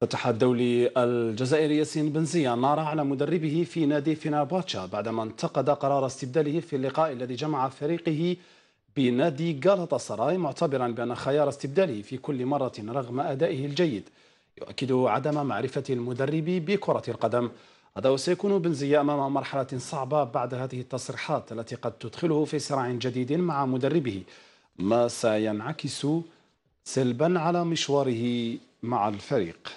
فتح الدولي الجزائري ياسين بنزيا النار على مدربه في نادي بوتشا بعدما انتقد قرار استبداله في اللقاء الذي جمع فريقه بنادي غلطة سراي معتبرا بأن خيار استبداله في كل مرة رغم أدائه الجيد يؤكد عدم معرفة المدرب بكرة القدم هذا وسيكون بنزيا أمام مرحلة صعبة بعد هذه التصريحات التي قد تدخله في صراع جديد مع مدربه ما سينعكس سلبا على مشواره مع الفريق